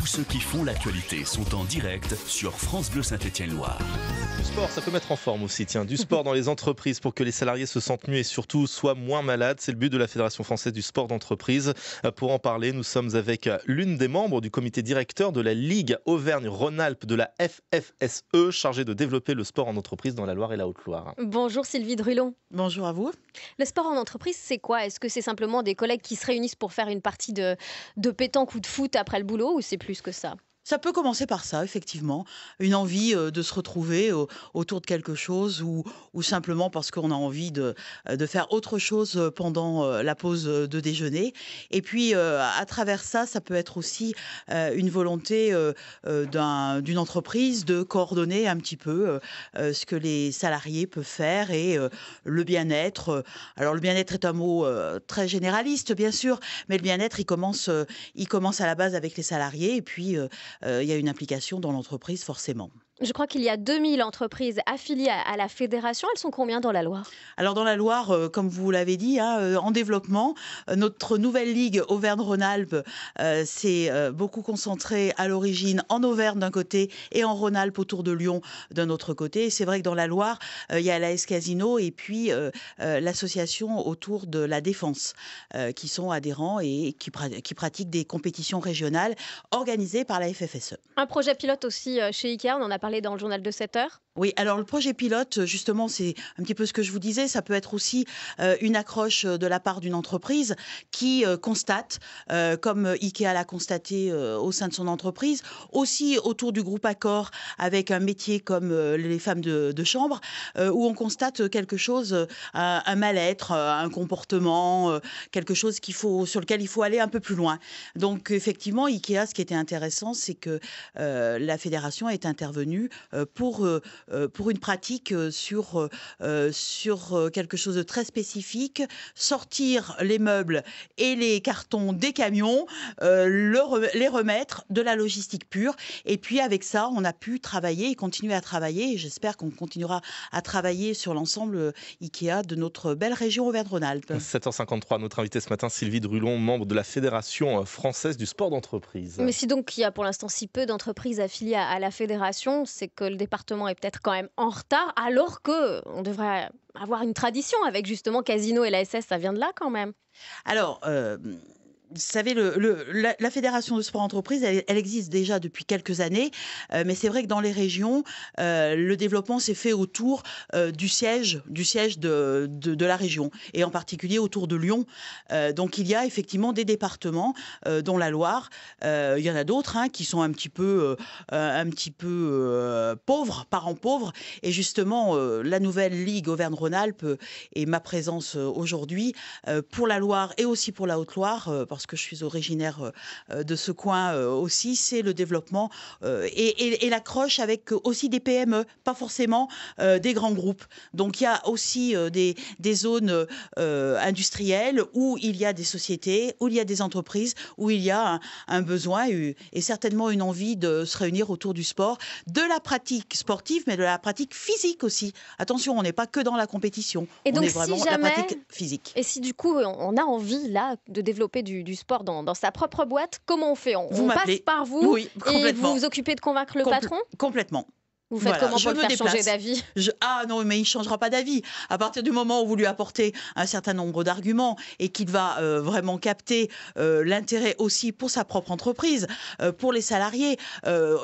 Tous ceux qui font l'actualité sont en direct sur France Bleu Saint-Étienne-Loire. Du sport, ça peut mettre en forme aussi, tiens. Du sport dans les entreprises pour que les salariés se sentent mieux et surtout soient moins malades. C'est le but de la Fédération française du sport d'entreprise. Euh, pour en parler, nous sommes avec euh, l'une des membres du comité directeur de la Ligue Auvergne-Rhône-Alpes de la FFSE, chargée de développer le sport en entreprise dans la Loire et la Haute-Loire. Bonjour Sylvie Drulon. Bonjour à vous. Le sport en entreprise, c'est quoi Est-ce que c'est simplement des collègues qui se réunissent pour faire une partie de, de pétanque ou de foot après le boulot ou c'est plus que ça. Ça peut commencer par ça, effectivement, une envie de se retrouver autour de quelque chose ou, simplement parce qu'on a envie de, faire autre chose pendant la pause de déjeuner. Et puis, à travers ça, ça peut être aussi une volonté d'une entreprise de coordonner un petit peu ce que les salariés peuvent faire et le bien-être. Alors, le bien-être est un mot très généraliste, bien sûr, mais le bien-être, il commence, il commence à la base avec les salariés et puis euh, il y a une implication dans l'entreprise forcément. Je crois qu'il y a 2000 entreprises affiliées à la fédération. Elles sont combien dans la Loire Alors dans la Loire, euh, comme vous l'avez dit, hein, euh, en développement, euh, notre nouvelle ligue Auvergne-Rhône-Alpes s'est beaucoup concentrée à l'origine en Auvergne d'un côté et en Rhône-Alpes autour de Lyon d'un autre côté. C'est vrai que dans la Loire, il y a l'AS Casino et puis l'association autour de la défense qui sont adhérents et qui, pratiquent des compétitions régionales organisées par la FFSE. Un projet pilote aussi chez IKEA, on en a parlé dans le journal de 7 heures. Oui, alors le projet pilote, justement, c'est un petit peu ce que je vous disais, ça peut être aussi euh, une accroche euh, de la part d'une entreprise qui euh, constate, comme IKEA l'a constaté au sein de son entreprise, aussi autour du groupe Accor avec un métier comme les femmes de, chambre, où on constate quelque chose, un, mal-être, un comportement, quelque chose qu'il faut, sur lequel il faut aller un peu plus loin. Donc effectivement, IKEA, ce qui était intéressant, c'est que la fédération est intervenue euh, pour, euh, euh, pour une pratique sur, sur quelque chose de très spécifique, sortir les meubles et les cartons des camions, les remettre de la logistique pure. Et puis avec ça, on a pu travailler et continuer à travailler. Et j'espère qu'on continuera à travailler sur l'ensemble IKEA de notre belle région Auvergne-Rhône-Alpes. 7h53, notre invité ce matin, Sylvie Drulon, membre de la Fédération française du sport d'entreprise. Mais si donc il y a pour l'instant si peu d'entreprises affiliées à la fédération, c'est que le département est peut-être quand même en retard, alors que on devrait avoir une tradition avec justement Casino et la SS, ça vient de là quand même. Alors, euh, vous savez, le, la, fédération de sport entreprise, elle, existe déjà depuis quelques années, euh, mais c'est vrai que dans les régions, euh, le développement s'est fait autour euh, du siège, du siège de, de, la région, et en particulier autour de Lyon. donc il y a effectivement des départements, dont la Loire, il y en a d'autres hein, qui sont un petit peu, un petit peu pauvres, parents pauvres, et justement la nouvelle ligue Auvergne-Rhône-Alpes et ma présence aujourd'hui pour la Loire et aussi pour la Haute-Loire, parce que je suis originaire euh, de ce coin euh, aussi, c'est le développement euh, et, l'accroche avec aussi des PME, pas forcément des grands groupes. Donc il y a aussi des, zones industrielles où il y a des sociétés, où il y a des entreprises, où il y a un, besoin et, certainement une envie de se réunir autour du sport, de la pratique sportive, mais de la pratique physique aussi. Attention, on n'est pas que dans la compétition. Et on donc, est vraiment si la pratique physique. Et si du coup, on a envie là de développer du sport dans, sa propre boîte, comment on fait on, passe par vous et vous vous occupez de convaincre le patron Complètement. Vous faites comment pour le changer d'avis Ah non, mais il ne changera pas d'avis. À partir du moment où vous lui apportez un certain nombre d'arguments et qu'il va euh, vraiment capter euh, l'intérêt aussi pour sa propre entreprise, euh, pour les salariés,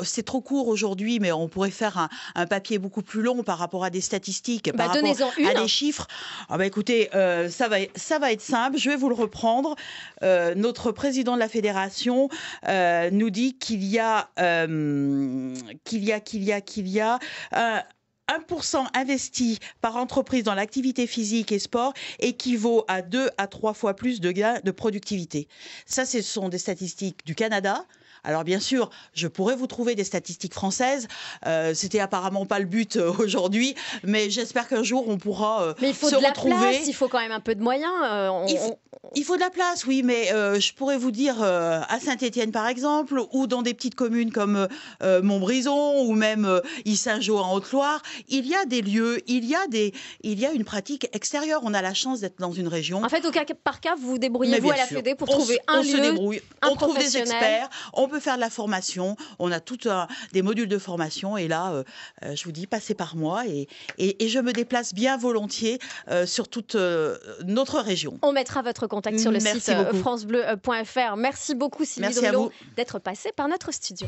c'est trop court aujourd'hui, mais on pourrait faire un, papier beaucoup plus long par rapport à des statistiques, par bah, rapport à des chiffres. Ah bah écoutez, ça, va, ça va être simple, je vais vous le reprendre. notre président de la fédération nous dit qu'il y a, qu'il y a, qu'il y a, qu'il y a 1% euh, investi par entreprise dans l'activité physique et sport équivaut à 2 à 3 fois plus de gains de productivité. Ça, ce sont des statistiques du Canada. Alors bien sûr, je pourrais vous trouver des statistiques françaises. Euh, c'était apparemment pas le but euh, aujourd'hui, mais j'espère qu'un jour on pourra retrouver. mais il faut de La place, il faut quand même un peu de moyens. Il faut de la place, oui, mais euh, je pourrais vous dire euh, à Saint-Étienne par exemple, ou dans des petites communes comme euh, Montbrison ou même Issaint-Jean en Haute-Loire, il y a des lieux, il y a des, il y a une pratique extérieure. On a la chance d'être dans une région. En fait, au cas par cas, vous vous débrouillez-vous à la FED pour trouver un on se débrouille, on trouve des experts, on peut faire de la formation, on a tout des modules de formation et là, je vous dis, passez par moi et, et, et je me déplace bien volontiers sur toute notre région. On mettra votre compte contact sur le site euh, francebleu.fr. Euh, Merci beaucoup, Sylvie d'être passée par notre studio.